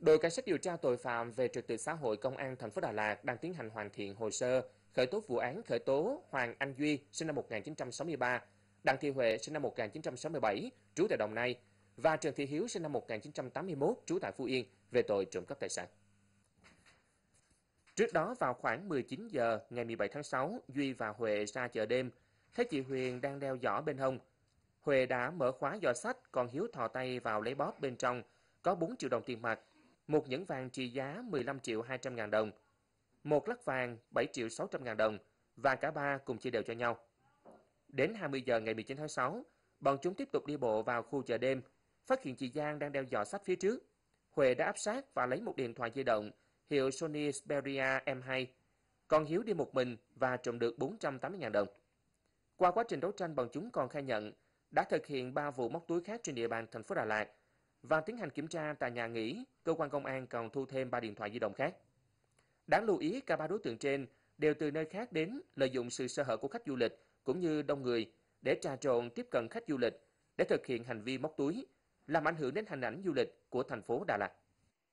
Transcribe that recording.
Đội cảnh sát điều tra tội phạm về trật tự xã hội công an thành phố Đà Lạt đang tiến hành hoàn thiện hồ sơ khởi tố vụ án khởi tố Hoàng Anh Duy sinh năm 1963, Đặng Thị Huệ sinh năm 1967 trú tại Đồng Nai và Trần Thị Hiếu sinh năm 1981 trú tại Phú Yên về tội trộm cắp tài sản. Trước đó vào khoảng 19 giờ ngày 17 tháng 6, Duy và Huệ ra chợ đêm, thấy chị Huyền đang đeo giỏ bên hông. Huệ đã mở khóa giỏ sách, còn Hiếu thò tay vào lấy bóp bên trong, có 4 triệu đồng tiền mặt một nhẫn vàng trị giá 15 triệu 200 ngàn đồng, một lắc vàng 7 triệu 600 ngàn đồng và cả ba cùng chia đều cho nhau. Đến 20 giờ ngày 19 tháng 6, bọn chúng tiếp tục đi bộ vào khu chợ đêm, phát hiện chị Giang đang đeo giỏ sách phía trước. Huệ đã áp sát và lấy một điện thoại di động hiệu Sony Xperia M2. Còn Hiếu đi một mình và trộm được 480.000 đồng. Qua quá trình đấu tranh, bọn chúng còn khai nhận đã thực hiện 3 vụ móc túi khác trên địa bàn thành phố Đà Lạt và tiến hành kiểm tra tại nhà nghỉ, cơ quan công an còn thu thêm 3 điện thoại di động khác. Đáng lưu ý cả ba đối tượng trên đều từ nơi khác đến lợi dụng sự sơ hở của khách du lịch cũng như đông người để trà trộn tiếp cận khách du lịch để thực hiện hành vi móc túi, làm ảnh hưởng đến hình ảnh du lịch của thành phố Đà Lạt.